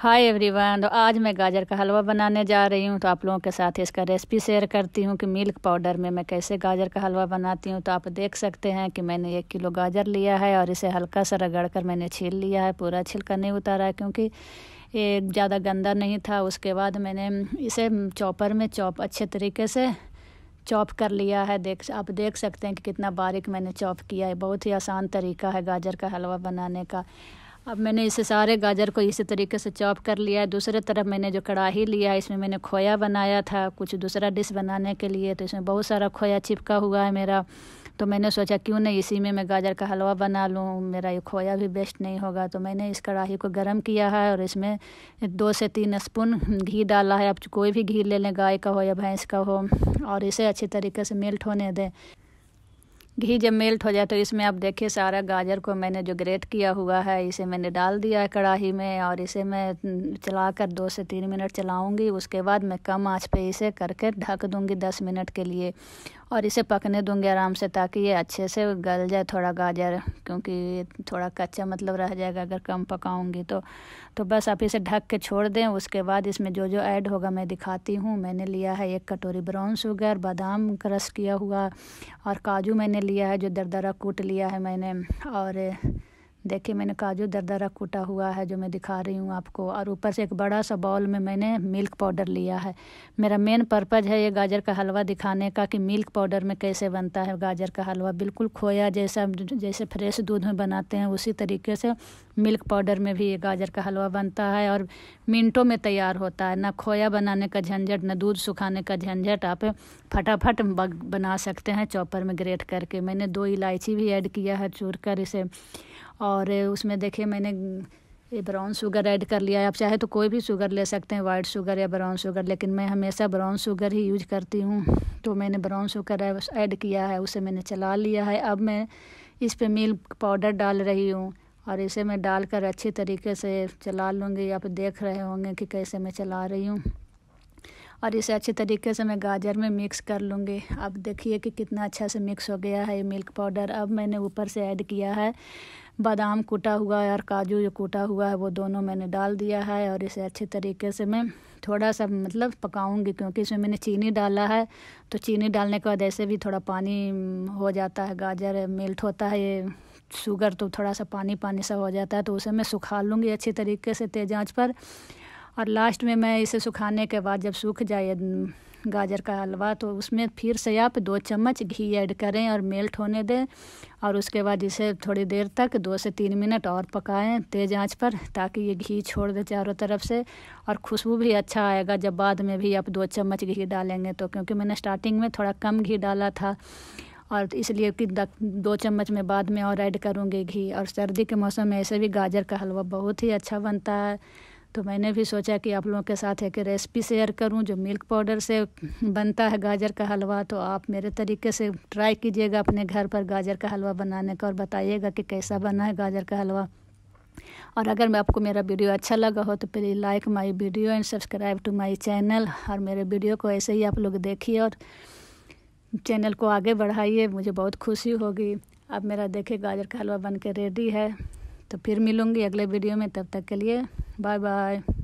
hi everyone तो आज मैं गाजर का हलवा बनाने जा रही हूँ तो आप लोगों के साथ इसका रेसिपी शेयर करती हूँ कि मिल्क पाउडर में मैं कैसे गाजर का हलवा बनाती हूँ तो आप देख सकते हैं कि मैंने एक किलो गाजर लिया है और इसे हल्का सा रगड़ कर मैंने छील लिया है पूरा छिलका नहीं उतारा है क्योंकि ये ज़्यादा गंदा नहीं था उसके बाद मैंने इसे चॉपर में चॉप अच्छे तरीके से चॉप कर लिया है देख आप देख सकते हैं कि कितना बारीक मैंने चॉप किया है बहुत ही आसान तरीका है गाजर का हलवा बनाने का अब मैंने इसे सारे गाजर को इसी तरीके से चॉप कर लिया है दूसरे तरफ मैंने जो कढ़ाही लिया इसमें मैंने खोया बनाया था कुछ दूसरा डिश बनाने के लिए तो इसमें बहुत सारा खोया चिपका हुआ है मेरा तो मैंने सोचा क्यों नहीं इसी में मैं गाजर का हलवा बना लूँ मेरा ये खोया भी बेस्ट नहीं होगा तो मैंने इस कढ़ाई को गर्म किया है और इसमें दो से तीन स्पून घी डाला है आप कोई भी घी ले लें गाय का हो या भैंस का हो और इसे अच्छी तरीके से मेल्ट होने दें घी जब मेल्ट हो जाए तो इसमें आप देखिए सारा गाजर को मैंने जो ग्रेट किया हुआ है इसे मैंने डाल दिया है कढ़ाही में और इसे मैं चलाकर दो से तीन मिनट चलाऊंगी उसके बाद मैं कम आंच पे इसे करके ढक दूंगी दस मिनट के लिए और इसे पकने दूंगी आराम से ताकि ये अच्छे से गल जाए थोड़ा गाजर क्योंकि ये थोड़ा कच्चा मतलब रह जाएगा अगर कम पकाऊंगी तो तो बस आप इसे ढक के छोड़ दें उसके बाद इसमें जो जो ऐड होगा मैं दिखाती हूँ मैंने लिया है एक कटोरी ब्राउन शुगर बादाम क्रश किया हुआ और काजू मैंने लिया है जो दरदरा कूट लिया है मैंने और देखिए मैंने काजू दरदरा कूटा हुआ है जो मैं दिखा रही हूँ आपको और ऊपर से एक बड़ा सा बाउल में मैंने मिल्क पाउडर लिया है मेरा मेन पर्पज़ है ये गाजर का हलवा दिखाने का कि मिल्क पाउडर में कैसे बनता है गाजर का हलवा बिल्कुल खोया जैसा जैसे फ्रेश दूध में बनाते हैं उसी तरीके से मिल्क पाउडर में भी ये गाजर का हलवा बनता है और मिनटों में तैयार होता है ना खोया बनाने का झंझट ना दूध सुखाने का झंझट आप फटाफट बना सकते हैं चॉपर में ग्रेट करके मैंने दो इलायची भी ऐड किया है चूर कर इसे और उसमें देखिए मैंने ये ब्राउन शुगर ऐड कर लिया है आप चाहे तो कोई भी शुगर ले सकते हैं वाइट शुगर या ब्राउन शुगर लेकिन मैं हमेशा ब्राउन शुगर ही यूज करती हूँ तो मैंने ब्राउन शुगर ऐड किया है उसे मैंने चला लिया है अब मैं इस पर मिल्क पाउडर डाल रही हूँ और इसे मैं डालकर अच्छे तरीके से चला लूँगी आप देख रहे होंगे कि कैसे मैं चला रही हूँ और इसे अच्छे तरीके से मैं गाजर में मिक्स कर लूँगी अब देखिए कि कितना अच्छा से मिक्स हो गया है ये मिल्क पाउडर अब मैंने ऊपर से ऐड किया है बादाम कूटा हुआ है और काजू जो कूटा हुआ है वो दोनों मैंने डाल दिया है और इसे अच्छे तरीके से मैं थोड़ा सा मतलब पकाऊंगी क्योंकि इसमें मैंने चीनी डाला है तो चीनी डालने के बाद ऐसे भी थोड़ा पानी हो जाता है गाजर मेल्ट होता है ये शुगर तो थोड़ा सा पानी पानी सा हो जाता है तो उसे मैं सुखा लूँगी अच्छी तरीके से तेज़ आँच पर और लास्ट में मैं इसे सुखाने के बाद जब सूख जाए गाजर का हलवा तो उसमें फिर से आप दो चम्मच घी ऐड करें और मेल्ट होने दें और उसके बाद इसे थोड़ी देर तक दो से तीन मिनट और पकाएं तेज़ आंच पर ताकि ये घी छोड़ दे चारों तरफ से और खुशबू भी अच्छा आएगा जब बाद में भी आप दो चम्मच घी डालेंगे तो क्योंकि मैंने स्टार्टिंग में थोड़ा कम घी डाला था और इसलिए कि दो चम्मच में बाद में और ऐड करूँगी घी और सर्दी के मौसम में ऐसे भी गाजर का हलवा बहुत ही अच्छा बनता है तो मैंने भी सोचा कि आप लोगों के साथ एक रेसिपी शेयर करूं जो मिल्क पाउडर से बनता है गाजर का हलवा तो आप मेरे तरीके से ट्राई कीजिएगा अपने घर पर गाजर का हलवा बनाने का और बताइएगा कि कैसा बना है गाजर का हलवा और अगर मैं आपको मेरा वीडियो अच्छा लगा हो तो please like my video and subscribe to my channel और मेरे वीडियो को ऐसे ही आप लोग देखिए और चैनल को आगे बढ़ाइए मुझे बहुत खुशी होगी अब मेरा देखिए गाजर का हलवा बन के रेडी है तो फिर मिलूँगी अगले वीडियो में तब तक के लिए बाय बाय